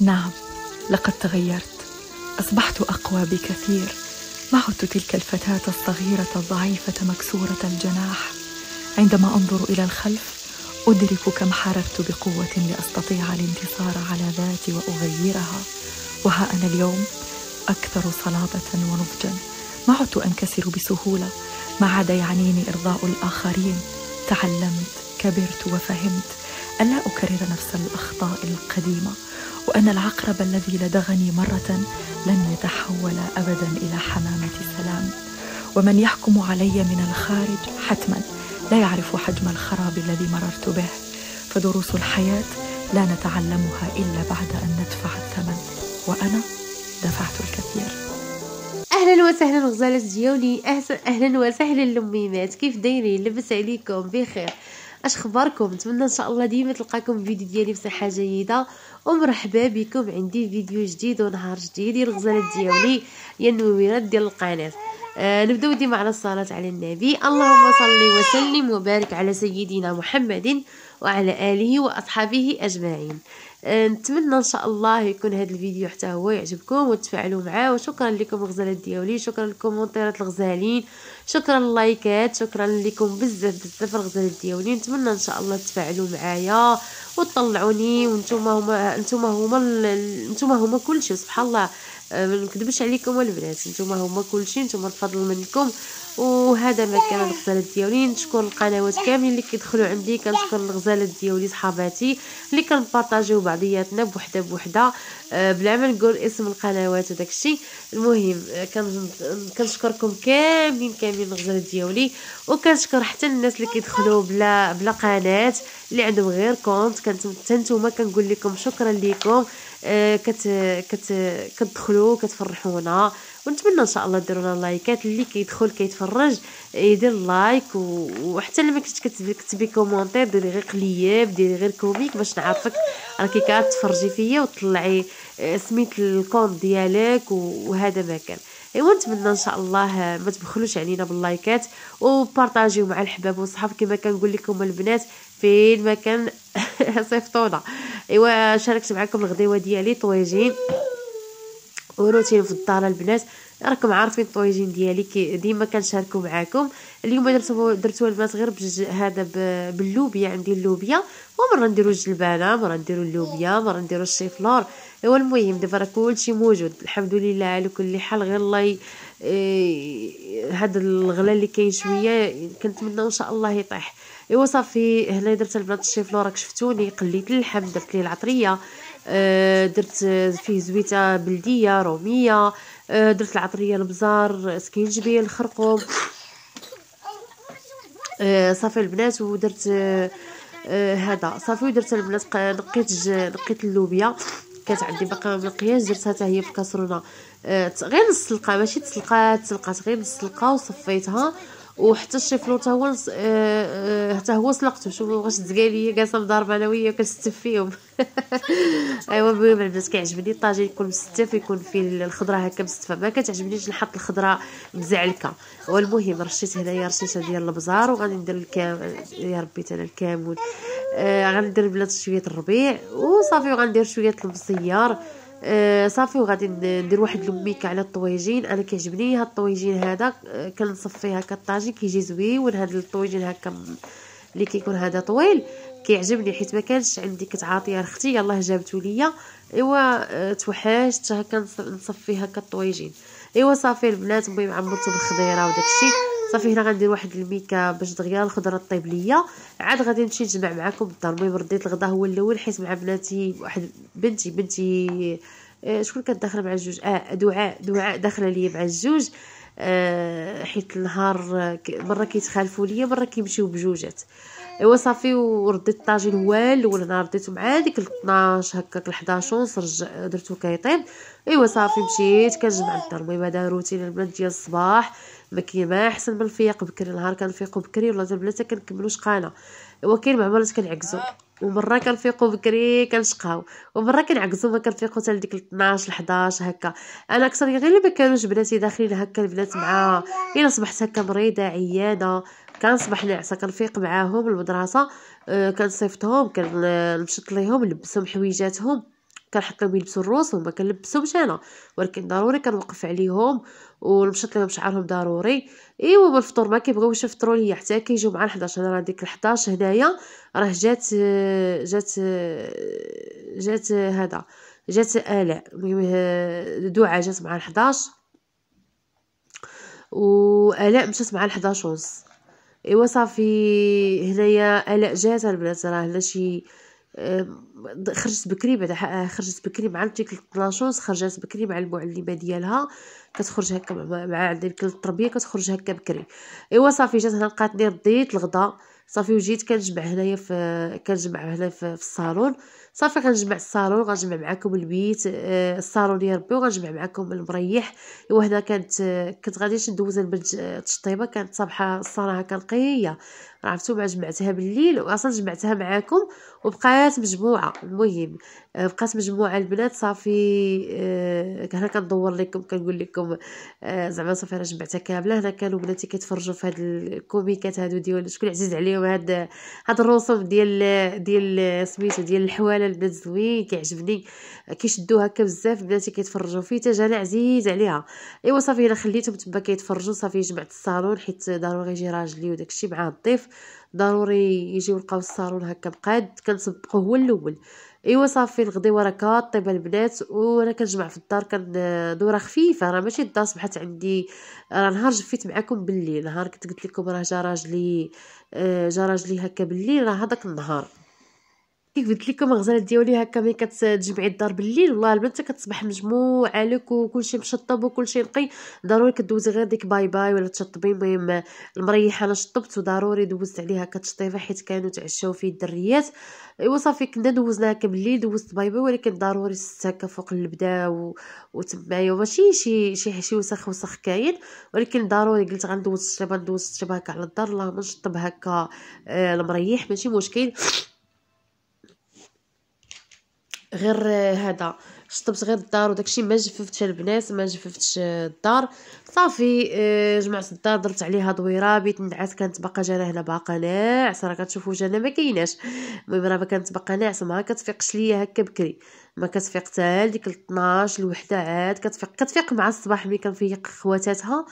نعم لقد تغيرت اصبحت اقوى بكثير ما عدت تلك الفتاه الصغيره الضعيفه مكسوره الجناح عندما انظر الى الخلف ادرك كم حاربت بقوه لاستطيع الانتصار على ذاتي واغيرها وها انا اليوم اكثر صلابه ونضجا ما عدت انكسر بسهوله ما عاد يعنيني ارضاء الاخرين تعلمت كبرت وفهمت الا اكرر نفس الاخطاء القديمه وأن العقرب الذي لدغني مرة لن يتحول أبدا إلى حمامة سلام ومن يحكم علي من الخارج حتما لا يعرف حجم الخراب الذي مررت به فدروس الحياة لا نتعلمها إلا بعد أن ندفع الثمن وأنا دفعت الكثير اهلا وسهلا غزاله ديالي اهلا وسهلا لميمات كيف دايرين لبس عليكم بخير اش اخباركم نتمنى ان شاء الله ديما تلقاكم فيديو ديالي بصحه جيده ومرحبا بكم عندي فيديو جديد ونهار جديد الغزالات ديالي يا النويرات ديال القناه آه، نبداو ديما على الصلاه على النبي اللهم صل وسلم وبارك على سيدنا محمد وعلى اله واصحابه اجمعين آه، نتمنى ان شاء الله يكون هذا الفيديو حتى هو يعجبكم وتفاعلوا معاه وشكرا لكم الغزالات ديالي شكرا للكومونتيرات الغزالين شكرا اللايكات شكرا لكم بزاف بزاف الغزالات ديالي نتمنى ان شاء الله تفاعلوا معايا وتطلعوني وانتم هما انتم هما انتم هما كلشي سبحان الله آه، ما نكذبش عليكم البنات نتوما هما كلشي نتوما الفضل منكم وهذا ما كان إيه. الغزالات ديالي نشكر القنوات كاملين اللي كيدخلوا عندي كنشكر الغزالات ديالي صحاباتي اللي كنبارطاجيو بعضياتنا بوحده بوحده آه، بلا ما نقول اسم القنوات الشيء المهم آه، كنشكركم كاملين كاملين الغزالات ديالي وكنشكر حتى الناس اللي كيدخلوا بلا بلا قناه اللي عندهم غير كونت كانت حتى نتوما كنقول لكم شكرا لكم آه، كت كت كتدخلوا كتفرحونا ونتمنى ان شاء الله ديروا لنا لايكات اللي كيدخل كيتفرج يدير لايك و... وحتى اللي ما كنتش كتبي كتبي كومونتير ديري غير قليب ديري غير كوميك باش نعرفك راكي كتفرجي فيا وتطلعي آه، سميت الكونت ديالك وهذا ما كان ايوا نتمنى ان شاء الله ما تبخلوش علينا باللايكات وبارطاجيو مع الحباب والصحاب كما كنقول لكم البنات فين ما كان صيفطونا ايوا شاركت معكم الغديوه ديالي طويجين وروتين في الدار البنات راكم عارفين الطويجين ديالي كي ديما كنشاركو معاكم اليوم درتو درتو البنات غير بجج هذا باللوبيا عندي اللوبيا ومره نديرو الجلبانه مره نديرو اللوبيا مره نديرو الشيفلور ايوا المهم دابا راه كلشي موجود الحمد لله على كل حال غير الله هذا إيه، الغلا اللي كاين شويه كنتمنى ان شاء الله يطيح ايوا صافي هنا درت البنات الشيفلو راك شفتوني قليت اللحم درت ليه العطريه آه درت فيه زويته بلديه روميه آه درت العطريه البزار سكينجبيل خرقوم آه صافي البنات ودرت آه، هذا صافي ودرت البنات نقيت نقيت اللوبيا كانت عندي باقا ما درتها حتى هي في كاسرونه آه، غير نص سلقه ماشي تسلقات تسلقات غير نص سلقه وصفيتها وحتى الشيفلو حتى هو حتى آه، آه، هو سلقته شوفوا واش الزقاليه جالسه مضاربه انا وياه كنستف فيهم ايوا المهم البنات كيعجبني الطاجين يكون مستف يكون فيه الخضره هكا مستفه ما كتعجبنيش نحط الخضره مزعلكه والمهم رشيت هنايا رشيشه ديال البزار وغادي ندير الكام يا ربي انا الكامل آه غندير البنات شويه الربيع وصافي وغندير شويه المصير آه صافي وغادي ندير واحد لوميك على الطويجين انا كيعجبني هاد الطويجين هذا آه، كنصفيه هكا الطاجين كيجي زويون هاد الطويجين هكا اللي كيكون هذا طويل كيعجبني حيت ما كانش عندي كتعاطيه اختي يلاه جابته ليا ايوا آه، توحشت هكا نصفي هكا الطويجين ايوا صافي البنات المهم عمرتو بالخضيره وداكشي صافي هنا غندير واحد الميكا باش دغيا الخضره طيب ليا عاد غادي نمشي نجمع معكم الدار المهم رديت الغدا هو الاول حيت مع بناتي واحد بنتي بنتي آه، شكون كانت داخله مع الجوج اه دعاء دعاء داخله ليا مع الجوج آه، حيت النهار مره آه، كيتخالفوا ليا مره كيمشيو بجوجات ايوا صافي ورديت الطاجين والو نهار رديته مع ديك 12 هكاك 11 ونص آه، درتو كيطيب ايوا صافي مشيت كنجمع الدار المهم هذا روتين البنات ديال الصباح ما كاين ما احسن من الفياق بكري نهار كنفيقو بكري والله البنات كنكملوش قانا ايوا كاين مع مرات كنعكزو ومره كنفيقو بكري كنشقاو ومره كنعكزو ما كنفيقوا حتى لديك 12 11 هكا انا اكثر غير اللي ما كانوش بناتي داخلين هكا البنات مع الا صبحت هكا مريضه عيانه كنصبح ناعسه كنفيق معاهم المدرسه أه كنصيفطهم كنمشط ليهم نلبسهم حويجاتهم كنحطهم يلبسوا الروس وما كنلبسهمش انا ولكن ضروري كنوقف عليهم ونمشط لهم شعرهم ضروري ايوا بالفطور ما كيبغيوش يفطروا ليا حتى كيجيو مع 11 انا راه ديك 11 هنايا راه جات جات جات هذا جات الاء دعاء جات مع 11 والاء مشات مع 11 ونص ايوا صافي هنايا الاء جات البنات راه لا شي خرجت بكري بعد آه، خرجت بكري مع ديك 12 خرجت بكري مع المعلمه ديالها كتخرج هكا مع عندنا التربيه كتخرج هكا بكري ايوا صافي جات هنا لقاتني رديت الغدا صافي وجيت كنجمع هنايا في كنجمع هنا في, في الصالون صافي غنجمع الصالون غنجمع معكم البيت آه، الصالون يا ربي وغنجمع معكم المريح ايوا هنا كانت كنت غادي ندوز البنت التشطيبه كانت صباحه الصراحه كنقيه عرفتوا مع جمعتها بالليل واصلا جمعتها معاكم وبقات مجموعه المهم آه، بقات مجموعه البنات صافي أه هنا كندور لكم كنقول لكم أه زعما صافي راه جمعتها كامله هنا كانوا بناتي كيتفرجوا في هاد الكوميكات هادو ديال شكون عزيز عليهم هاد هاد الرسوم ديال ديال سميتو ديال الحواله البنات زوين كيعجبني كيشدو هكا بزاف بناتي كيتفرجوا فيه حتى انا عزيز عليها ايوا صافي انا خليتهم تما كيتفرجوا صافي جمعت الصالون حيت ضروري يجي راجلي وداكشي مع الضيف ضروري يجيو لقاو الصالون هكا مقاد كنسبقو هو الاول ايوا صافي الغدي ورا كاطيبه البنات وانا كنجمع في الدار كندوره خفيفه راه ماشي الدار صبحت عندي راه نهار جفيت معاكم بالليل نهار كنت قلت لكم راه جا راجلي آه، جا راجلي هكا بالليل راه هذاك النهار قلت لكم غزاله ديالي هكا ملي كتجمعي الدار بالليل والله البنت كتصبح مجموعه لك وكلشي مشطب وكلشي نقي ضروري كدوزي غير ديك باي باي ولا تشطبي المهم المريحه انا شطبت وضروري دوزت عليها كتشطيفه حيت كانوا تعشاو فيه الدريات ايوا صافي كنا دوزنا هكا بالليل دوزت باي باي ولكن ضروري هكا فوق البدا وتمايا ماشي شي شي شي وسخ وسخ كاين ولكن ضروري قلت غندوز الشباب ندوز الشباب هكا على الدار اللهم نشطب هكا آه، المريح ماشي مشكل غير هذا شطبت غير الدار وداكشي ما جففتش البنات ما جففتش الدار صافي آه، جمعت الدار درت عليها دويره بيت نعس كانت باقا جانا هنا باقا ناعس راه كتشوفوا جانا ما كايناش المهم راه كانت باقا ناعس ما كتفيقش ليا هكا بكري ما كتفيق حتى ديك 12 الوحده عاد كتفيق كتفيق مع الصباح ملي كنفيق خواتاتها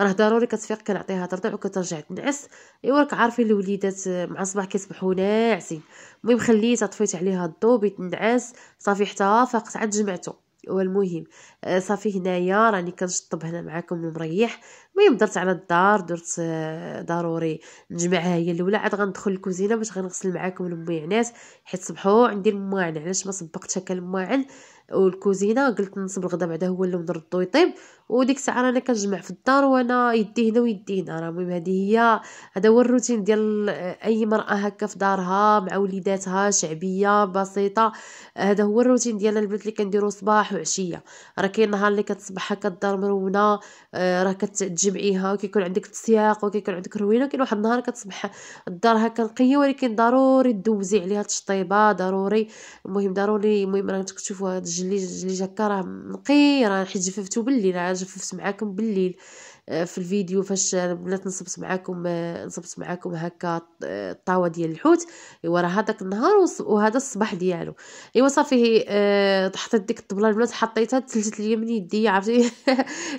راه ضروري كتفيق كنعطيها ترضع وكترجع تنعس ايوا راك عارفين الوليدات آه، مع الصباح كيصبحوا ناعسين المهم خليتها طفيت عليها الضو بيت نعاس صافي حتى فاقت عاد جمعته والمهم آه، صافي هنايا راني كنشطب هنا معاكم المريح المهم درت على الدار درت آه، ضروري نجمعها هي الاولى عاد غندخل الكوزينه باش غنغسل معاكم المواعنات حيت صبحو عندي المواعن علاش ما صبقتش هكا المواعن والكوزينه قلت نصب الغدا بعدا هو اللي نردو يطيب وديك الساعه رانا كنجمع في الدار وانا يدي هنا ويدي هنا راه المهم هذه هي هذا هو الروتين ديال آه، اي مراه هكا في دارها مع وليداتها شعبيه بسيطه هذا هو الروتين ديال البنت اللي كنديرو صباح وعشيه راه كاين نهار اللي كتصبح هكا الدار مرونه آه، راه كتجي كتجمعيها وكيكون عندك السياق وكيكون عندك روينه كاين واحد النهار كتصبح الدار هكا نقيه ولكن ضروري دوزي عليها تشطيبه ضروري المهم ضروري المهم راه تشوفوا هاد الجليج الجليج هكا راه نقي راه حيت جففتو بالليل راه جففت معاكم بالليل آه، في الفيديو فاش البنات نصبت معاكم آه، نصبت معاكم هكا آه، الطاوه ديال الحوت ايوا راه هذاك النهار وهذا الصباح ديالو ايوا صافي حطيت ديك الطبله البنات حطيتها تسلتت ليا من يدي عرفتي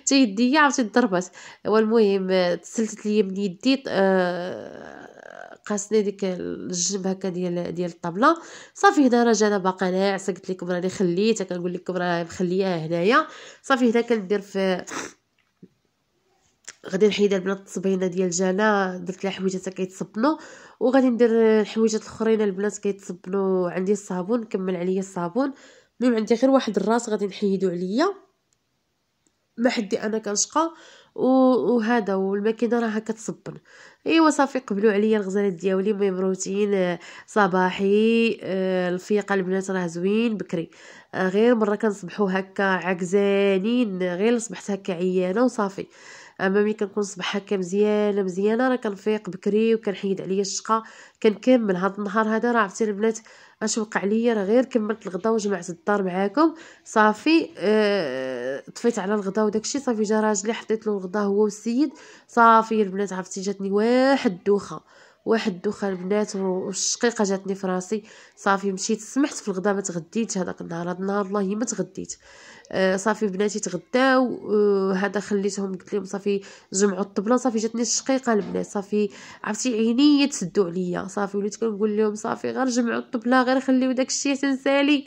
حتى يدي عرفتي ضربات ايوا المهم تسلتت ليا من يدي قاسني ديك الجنب هكا ديال ديال الطبله صافي هنا راه جانا باقا ناعسه قلت لكم راني خليتها كنقول لكم راه مخلياها هنايا صافي هنا كندير في غادي نحيد البنات الصبينه ديال جانا درت لها حويجات كيتصبنوا وغادي ندير الحويجات الاخرين البنات كيتصبنوا عندي الصابون كمل عليا الصابون المهم عندي غير واحد الراس غادي نحيدو عليا ما حدي انا كنشقى وهذا والماكينه راها كتصبن ايوا صافي قبلوا عليا الغزالات ديالي المهم روتين صباحي آه، الفيقه البنات راه زوين بكري آه، غير مره كنصبحوا هكا عكزانين غير صبحت هكا عيانه وصافي اما ملي كنكون صباح هكا مزيانه مزيانه راه كنفيق بكري وكنحيد عليا الشقه كنكمل هاد النهار هذا راه عرفتي البنات اش وقع ليا راه غير كملت الغدا وجمعت الدار معاكم صافي أه طفيت على الغدا وداكشي صافي جا راجلي حطيت له الغدا هو والسيد صافي البنات عرفتي جاتني واحد الدوخه واحد الدوخه البنات والشقيقه جاتني في راسي صافي مشيت سمحت في الغدا ما تغديتش هذاك النهار هذا النهار والله ما تغديت آه، صافي بناتي تغداو آه، هذا خليتهم قلت لهم صافي جمعوا الطبله صافي جاتني الشقيقه البنات صافي عرفتي عيني تسدوا عليا صافي وليت كنقول لهم صافي غير جمعوا الطبله غير خليو داك الشيء تنسالي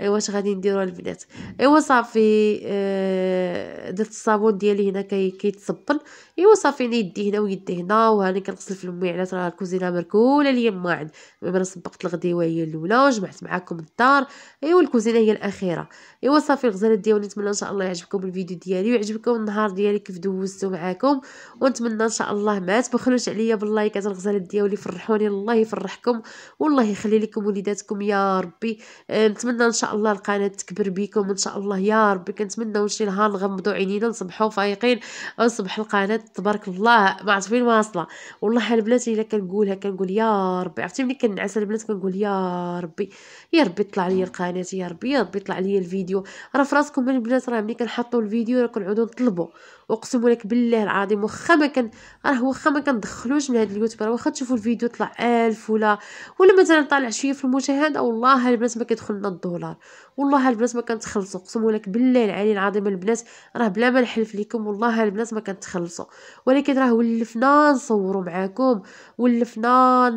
ايوا اش غادي نديروا البنات ايوا صافي آه، درت الصابون ديالي هنا كي كيتصبل ايوا صافي انا يدي هنا ويدي هنا وهاني كنغسل في المي على راه الكوزينه مركوله ليا ما عاد انا صبقت الغديوه هي الاولى وجمعت معاكم الدار ايوا الكوزينه هي الاخيره ايوا صافي الغزاله ديالي نتمنى ان شاء الله يعجبكم الفيديو ديالي ويعجبكم النهار ديالي كيف دوزتو معاكم ونتمنى ان شاء الله ما تبخلوش عليا باللايكات الغزالات ديالي فرحوني الله يفرحكم والله يخلي لكم وليداتكم يا ربي آه، نتمنى ان شاء الله القناه تكبر بكم ان شاء الله يا ربي كنتمنى شي نهار نغمضوا عينينا نصبحوا فايقين ونصبح القناه تبارك الله ما عرفت فين واصله والله البنات الا كنقولها كنقول يا ربي عرفتي ملي كنعس البنات كنقول يا ربي يا ربي طلع لي القناه يا ربي يا ربي طلع لي الفيديو راه في راسكم البنات راه ملي كنحطوا الفيديو راه كنعودوا نطلبوا اقسم لك بالله العظيم واخا ما كان راه واخا ما كندخلوش من هاد اليوتيوب راه واخا تشوفوا الفيديو طلع ألف ولا ولا مثلا طالع شويه في المشاهده والله البنات ما كيدخل لنا الدولار والله البنات ما كنتخلصوا اقسم لك بالله العلي العظيم البنات راه بلا ما نحلف لكم والله البنات ما كنتخلصوا ولكن راه ولفنا نصوروا معاكم ولفنا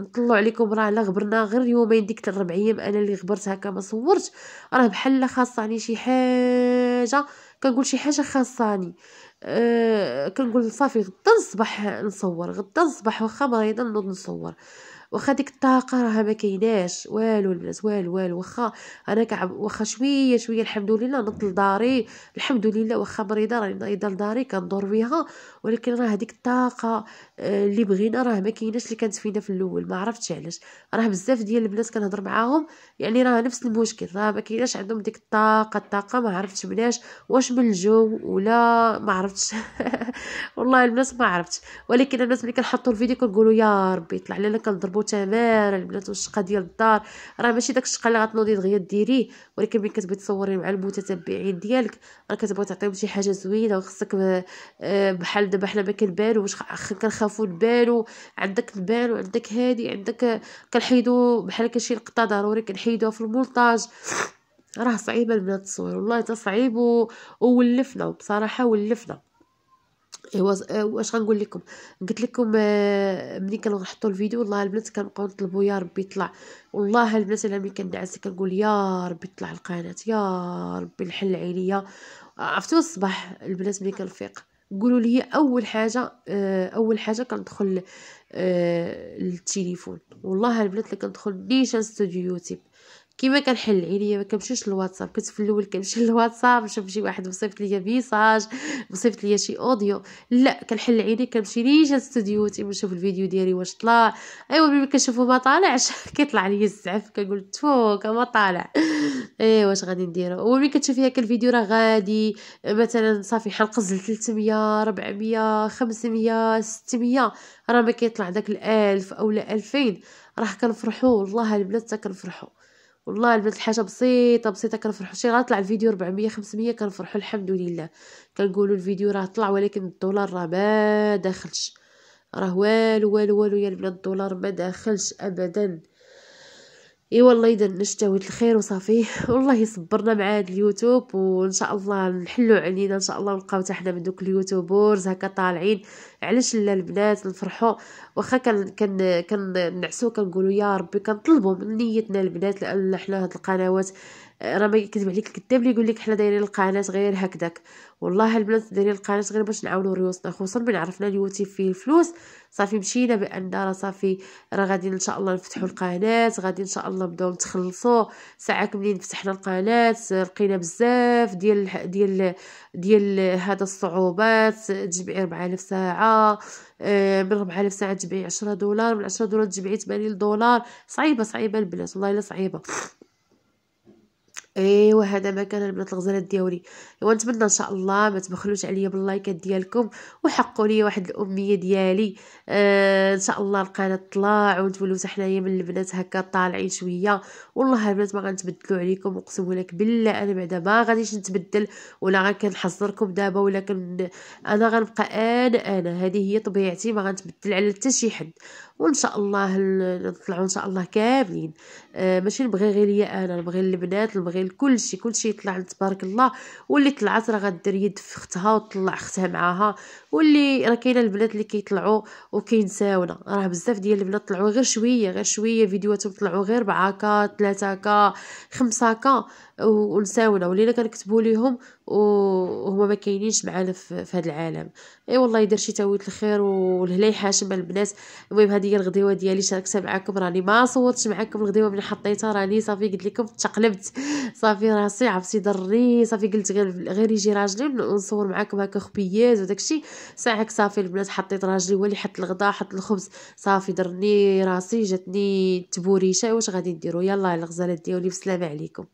نطلعوا عليكم راه لا غبرنا غير يومين ديك الربع ايام انا اللي غبرت هكا ما صورتش راه بحال خاصني شي حاجه كنقول شي حاجه خاصاني يعني، أه كنقول صافي غدا الصباح نصور غدا الصباح واخا مريضه نوض نصور واخا ديك الطاقه راها ما كايناش والو البنات والو والو واخا انا كعب واخا شويه شويه الحمد لله نط لداري الحمد لله واخا مريضه راني نايضه لداري كندور بها ولكن راه هذيك الطاقه آه، اللي بغينا راه ما كايناش اللي كانت فينا في الاول ما عرفتش علاش راه بزاف ديال البنات كنهضر معاهم يعني راه نفس المشكل راه ما كايناش عندهم ديك الطاقه الطاقه ما عرفتش بلاش واش من الجو ولا ما عرفتش والله البنات ما عرفتش ولكن الناس ملي كنحطوا الفيديو كنقولوا يا ربي طلع لنا كنضربوا تمار البنات والشقة ديال الدار راه ماشي داك الشقة اللي غتنوضي دغيا ديريه ولكن ملي كتبغي تصوري مع المتتبعين ديالك راه كتبغي تعطيهم شي حاجة زوينة وخصك آه، بحال دابا حنا ما كنبانو واش كنخافو نبانو عندك البال وعندك هادي عندك آه، كنحيدو بحال كشي لقطة ضروري كنحيدوها في المونتاج راه صعيبه البنات التصوير والله تصعيب وولفنا بصراحه ولفنا ايوا آه، واش غنقول لكم قلت لكم آه، ملي كنحطوا الفيديو والله البنات كنبقاو نطلبوا يا ربي يطلع والله البنات انا ملي كندعس كنقول يا ربي يطلع القناه يا ربي نحل عينيا عرفتوا الصباح البنات ملي كنفيق قولوا لي اول حاجه آه، اول حاجه كندخل للتليفون والله البنات اللي كندخل نيشان ستوديو يوتيوب كيما كنحل عينيا ما كنمشيش للواتساب كنت في الاول كنمشي للواتساب نشوف شي واحد مصيفط ليا ميساج مصيفط ليا شي اوديو لا كنحل عيني كنمشي نيشان ستوديو تيما نشوف الفيديو ديالي واش طلع ايوا ملي كنشوفو ما طالعش كيطلع ليا الزعف كنقول تفو ما طالع ايوا واش غادي ندير وملي كتشوفي هاك الفيديو راه غادي مثلا صافي حنقز 300 400 500 600 راه ما كيطلع داك الالف اولا 2000 راه كنفرحوا والله البنات كنفرحوا والله البنت الحاجه بسيطه بسيطه كنفرحوا شي غطلع الفيديو 400 500 كنفرحوا الحمد لله كنقولوا الفيديو راه طلع ولكن الدولار راه ما داخلش راه والو والو والو يا البنات الدولار ما داخلش ابدا اي والله اذا نشتاو الخير وصافي والله صبرنا مع هذا اليوتيوب وان شاء الله نحلو علينا ان شاء الله نلقاو تحنا من دوك اليوتيوبرز هكا طالعين علاش لا البنات نفرحوا واخا كن كن كنعسو كنقولوا يا ربي كنطلبوا من نيتنا البنات لان حنا هاد القنوات راه ما يكذب عليك الكذاب اللي يقول لك حنا دايرين القناه غير هكذاك والله البنات دايرين القناه غير باش نعاونوا ريوسنا خصوصا من عرفنا اليوتيوب فيه الفلوس صافي مشينا بان راه صافي راه غادي ان شاء الله نفتحوا القناه غادي ان شاء الله نبداو نتخلصوا ساعه كاملين فتحنا القناه لقينا بزاف ديال ديال ديال هذا الصعوبات تجمعي 4000 ساعه آه، من 4000 ساعه تجمعي 10 دولار من 10 دولار تجمعي 80 دولار صعيبه صعيبه البنات والله الا صعيبه ايوا هذا ما كان البنات الغزالات ديالي ايوا نتمنى ان شاء الله ما تبخلوش عليا باللايكات ديالكم وحقوا لي واحد الامنيه ديالي آه ان شاء الله القناه تطلع ونتولوا حنايا من البنات هكا طالعين شويه والله البنات ما غنتبدلوا عليكم اقسم لك بالله انا بعدا ما غاديش نتبدل ولا غنحذركم دابا ولا كن انا غنبقى انا انا هذه هي طبيعتي ما غنتبدل على حتى شي حد وان شاء الله نطلعوا ان شاء الله كاملين آه ماشي نبغي غير ليا انا نبغي البنات نبغي كل كلشي يطلع تبارك الله واللي طلعت راه غدير يد في اختها وتطلع اختها معاها واللي راه كاينه البنات اللي كيطلعوا وكينساونا راه بزاف ديال البنات طلعوا غير شويه غير شويه فيديوهاتهم طلعوا غير بعاكا كا 3 كا 5 كا ونساونا ولينا كنكتبوا ليهم وهما ما كاينينش معانا في, هذا العالم اي والله يدير شي تاويت الخير والهلا يحاشم البنات المهم هذه هي الغديوه ديالي شاركتها معكم راني ما صورتش معكم الغديوه من حطيتها راني صافي قلت لكم تقلبت صافي راسي عفسي ضري صافي قلت غير يجي راجلي ونصور معكم هكا خبيات وداكشي ساعك صافي البنات حطيت راجلي ولي حط الغدا حط الخبز صافي درني راسي جاتني تبوريشه واش غادي نديرو يلا الغزاله ديالي بسلامه عليكم